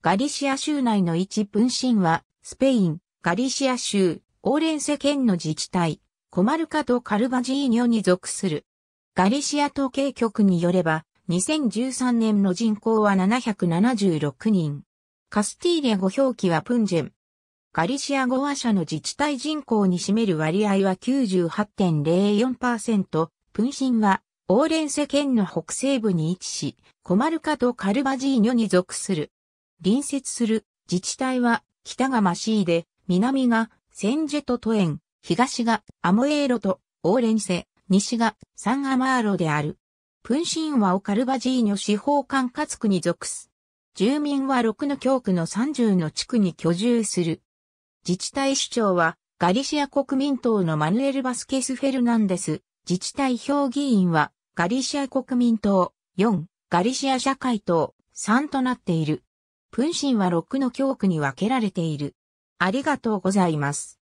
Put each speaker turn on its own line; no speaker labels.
ガリ
シア州内の一分身は、スペイン、ガリシア州、オーレンセ県の自治体、コマルカとカルバジーニョに属する。ガリシア統計局によれば、2013年の人口は776人。カスティーリア語表記はプンジェン。ガリシア語話者の自治体人口に占める割合は98.04%、プンシンはオーレンセ県の北西部に位置し、コマルカとカルバジーニョに属する。隣接する自治体は北がマシーで、南がセンジェとトエン、東がアモエーロとオーレンセ、西がサンアマーロである。プンシンはオカルバジーニョ司法管轄区に属す。住民は6の教区の30の地区に居住する。自治体首長はガリシア国民党のマヌエル・バスケス・フェルナンデス。自治体評議員はガリシア国民党4、ガリシア社会党3となっている。君身は6の教区に分けられている。ありがとうございます。